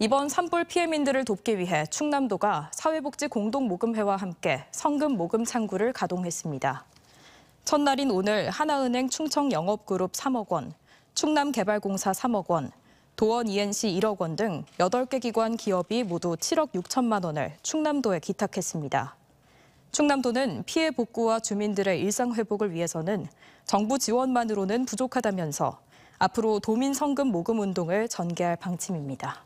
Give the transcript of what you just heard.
이번 산불 피해민들을 돕기 위해 충남도가 사회복지 공동모금회와 함께 성금 모금 창구를 가동했습니다. 첫날인 오늘 하나은행 충청 영업그룹 3억 원, 충남개발공사 3억 원, 도원 ENC 1억 원등 8개 기관 기업이 모두 7억 6천만 원을 충남도에 기탁했습니다. 충남도는 피해 복구와 주민들의 일상 회복을 위해서는 정부 지원만으로는 부족하다면서 앞으로 도민 성금 모금 운동을 전개할 방침입니다.